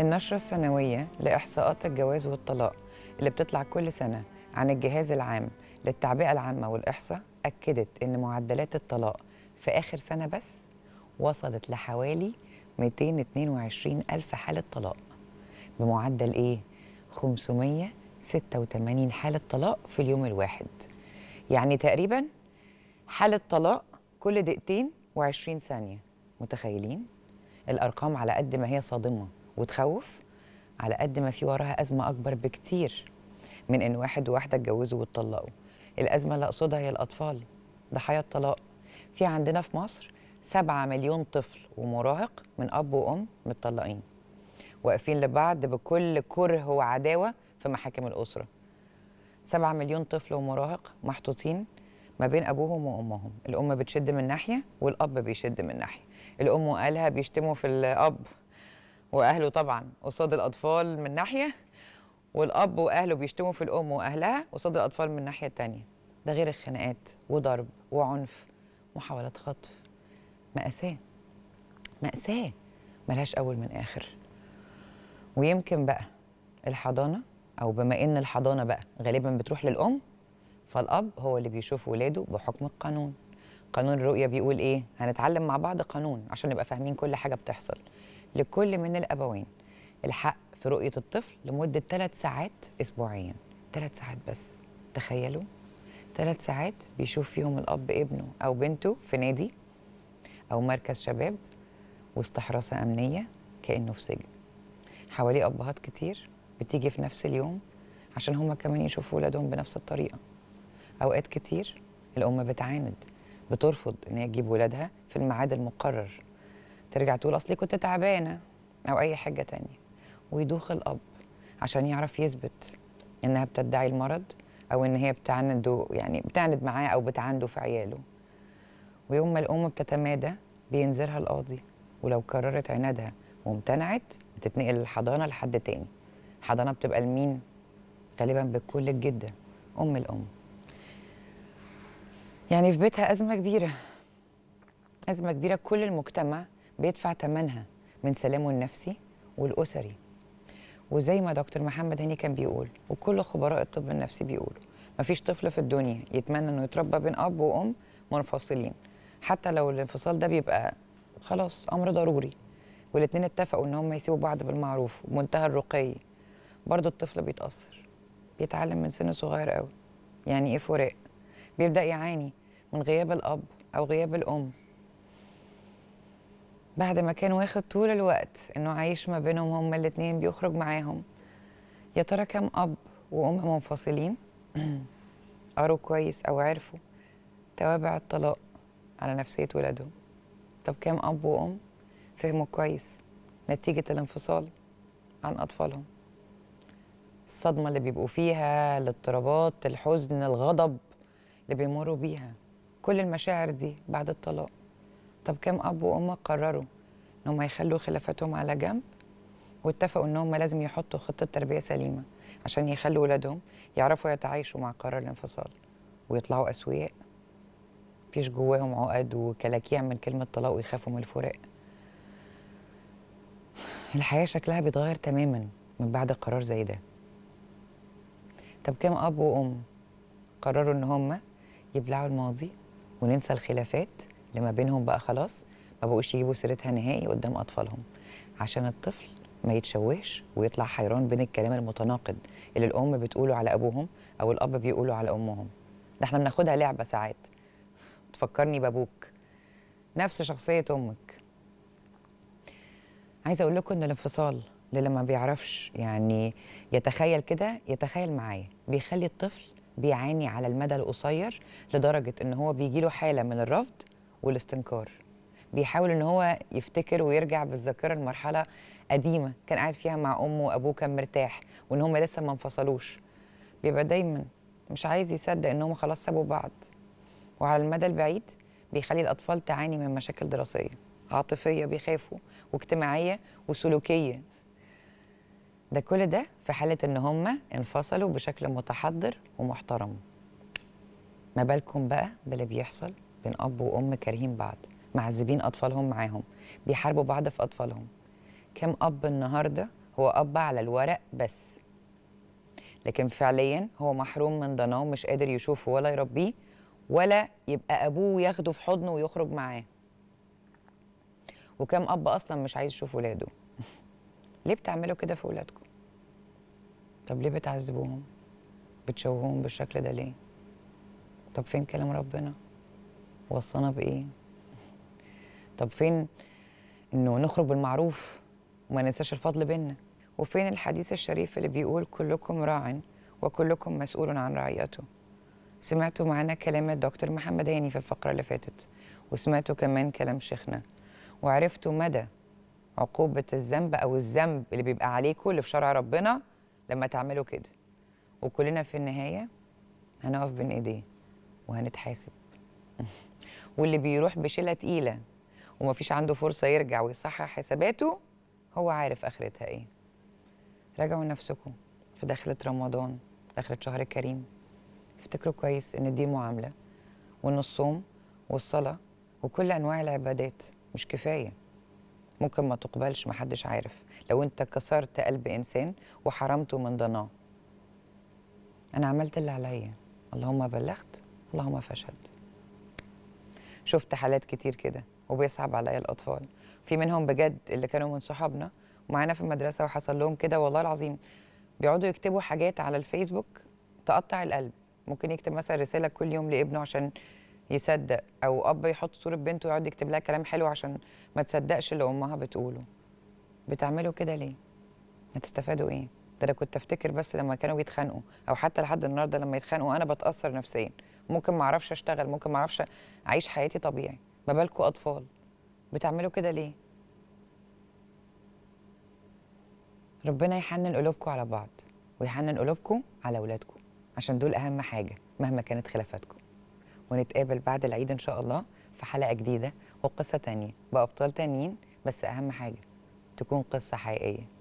النشرة السنوية لإحصاءات الجواز والطلاق اللي بتطلع كل سنة عن الجهاز العام للتعبئة العامة والإحصاء أكدت إن معدلات الطلاق في آخر سنة بس وصلت لحوالي 222 ألف حالة طلاق بمعدل إيه؟ 586 حالة طلاق في اليوم الواحد يعني تقريبا حالة طلاق كل دقيقتين وعشرين ثانية متخيلين؟ الأرقام على قد ما هي صادمة وتخوف على قد ما في وراها أزمة أكبر بكتير من إن واحد وواحدة اتجوزوا واتطلقوا الأزمة اللي أقصدها هي الأطفال ضحايا الطلاق في عندنا في مصر 7 مليون طفل ومراهق من أب وأم متطلقين واقفين لبعض بكل كره وعداوة في محاكم الأسرة 7 مليون طفل ومراهق محطوطين ما بين أبوهم وأمهم الأم بتشد من ناحية والأب بيشد من ناحية الأم وقالها بيشتموا في الأب واهله طبعا قصاد الاطفال من ناحيه والاب واهله بيشتموا في الام واهلها قصاد الاطفال من الناحيه الثانيه ده غير الخناقات وضرب وعنف محاولات خطف مأساة مأساة ملهاش أول من آخر ويمكن بقى الحضانة أو بما إن الحضانة بقى غالبا بتروح للأم فالأب هو اللي بيشوف ولاده بحكم القانون قانون الرؤية بيقول إيه؟ هنتعلم مع بعض قانون عشان نبقى فاهمين كل حاجة بتحصل لكل من الابوين الحق في رؤيه الطفل لمده ثلاث ساعات اسبوعيا ثلاث ساعات بس تخيلوا ثلاث ساعات بيشوف فيهم الاب ابنه او بنته في نادي او مركز شباب وسط حراسه امنيه كانه في سجن حواليه ابهات كتير بتيجي في نفس اليوم عشان هما كمان يشوفوا ولادهم بنفس الطريقه اوقات كتير الام بتعاند بترفض ان هي تجيب ولادها في الميعاد المقرر ترجع تقول اصلي كنت تعبانه او اي حاجه تانية ويدوخ الاب عشان يعرف يثبت انها بتدعي المرض او ان هي بتعنده يعني بتعند معاه او بتعنده في عياله ويوم ما الام بتتمادى بينذرها القاضي ولو كررت عنادها وامتنعت بتتنقل الحضانه لحد تاني الحضانه بتبقى لمين غالبا بتكون للجده ام الام يعني في بيتها ازمه كبيره ازمه كبيره كل المجتمع بيدفع ثمنها من سلامه النفسي والاسري وزي ما دكتور محمد هاني كان بيقول وكل خبراء الطب النفسي بيقولوا مفيش طفل في الدنيا يتمنى انه يتربى بين اب وام منفصلين حتى لو الانفصال ده بيبقى خلاص امر ضروري والاتنين اتفقوا ان هم يسيبوا بعض بالمعروف بمنتهى الرقي برضه الطفل بيتاثر بيتعلم من سن صغير قوي يعني ايه فراق بيبدا يعاني من غياب الاب او غياب الام بعد ما كان واخد طول الوقت انه عايش ما بينهم هما الاتنين بيخرج معاهم يا ترى كام اب وام منفصلين قروا كويس او عرفوا توابع الطلاق على نفسيه ولادهم طب كام اب وام فهموا كويس نتيجه الانفصال عن اطفالهم الصدمه اللي بيبقوا فيها الاضطرابات الحزن الغضب اللي بيمروا بيها كل المشاعر دي بعد الطلاق طب كام اب وام قرروا ان هم يخلوا خلافاتهم على جنب واتفقوا ان هم لازم يحطوا خطه تربيه سليمه عشان يخلوا ولادهم يعرفوا يتعايشوا مع قرار الانفصال ويطلعوا اسوياء مفيش جواهم عقد وكلاكيع من كلمه طلاق ويخافوا من الفراق الحياه شكلها بيتغير تماما من بعد قرار زي ده طب كام اب وام قرروا ان هم يبلعوا الماضي وننسى الخلافات اللي ما بينهم بقى خلاص ما بقوش يجيبوا سيرتها نهائي قدام اطفالهم عشان الطفل ما يتشوهش ويطلع حيران بين الكلام المتناقض اللي الام بتقوله على ابوهم او الاب بيقوله على امهم ده احنا بناخدها لعبه ساعات تفكرني بابوك نفس شخصيه امك عايزه اقول لكم ان الانفصال للي لما بيعرفش يعني يتخيل كده يتخيل معايا بيخلي الطفل بيعاني على المدى القصير لدرجه ان هو بيجي له حاله من الرفض والاستنكار بيحاول ان هو يفتكر ويرجع بالذاكره لمرحله قديمه كان قاعد فيها مع امه وابوه كان مرتاح وان هم لسه ما انفصلوش بيبقى دايما مش عايز يصدق ان هم خلاص سابوا بعض وعلى المدى البعيد بيخلي الاطفال تعاني من مشاكل دراسيه عاطفيه بيخافوا واجتماعيه وسلوكيه ده كل ده في حاله ان هم انفصلوا بشكل متحضر ومحترم ما بالكم بقى باللي بيحصل بين اب وام كارهين بعض معذبين اطفالهم معاهم بيحاربوا بعض في اطفالهم كم اب النهارده هو اب على الورق بس لكن فعليا هو محروم من ضناه مش قادر يشوفه ولا يربيه ولا يبقى ابوه ياخده في حضنه ويخرج معاه وكم اب اصلا مش عايز يشوف ولاده ليه بتعملوا كده في ولادكم طب ليه بتعذبوهم بتشوهوهم بالشكل ده ليه طب فين كلام ربنا وصانا بايه طب فين انه نخرج بالمعروف وما ننساش الفضل بينا وفين الحديث الشريف اللي بيقول كلكم راع وكلكم مسؤول عن رعيته سمعتوا معانا كلام الدكتور محمد هاني في الفقرة اللي فاتت وسمعتوا كمان كلام شيخنا وعرفتوا مدى عقوبة الذنب أو الذنب اللي بيبقى عليكم اللي في شرع ربنا لما تعملوا كده وكلنا في النهاية هنقف بين إيديه وهنتحاسب واللي بيروح بشيله تقيله ومفيش عنده فرصه يرجع ويصحح حساباته هو عارف اخرتها ايه راجعوا نفسكم في دخلة رمضان دخلة شهر الكريم افتكروا كويس ان دي معاملة وان الصوم والصلاة وكل انواع العبادات مش كفاية ممكن ما تقبلش محدش عارف لو انت كسرت قلب انسان وحرمته من ضناه انا عملت اللي عليا اللهم بلغت اللهم فشلت شفت حالات كتير كده وبيصعب عليا الاطفال في منهم بجد اللي كانوا من صحابنا ومعانا في المدرسه وحصل لهم كده والله العظيم بيقعدوا يكتبوا حاجات على الفيسبوك تقطع القلب ممكن يكتب مثلا رساله كل يوم لابنه عشان يصدق او اب يحط صوره بنته ويقعد يكتب لها كلام حلو عشان ما تصدقش اللي امها بتقوله بتعملوا كده ليه هتستفادوا ايه ده انا كنت افتكر بس لما كانوا بيتخانقوا او حتى لحد النهارده لما يتخانقوا انا بتاثر نفسيا ممكن ما اعرفش اشتغل ممكن ما اعرفش اعيش حياتي طبيعي ما بالكوا اطفال بتعملوا كده ليه ربنا يحنن قلوبكم على بعض ويحنن قلوبكم على اولادكم عشان دول اهم حاجه مهما كانت خلافاتكم ونتقابل بعد العيد ان شاء الله في حلقه جديده وقصه تانية بابطال تانيين بس اهم حاجه تكون قصه حقيقيه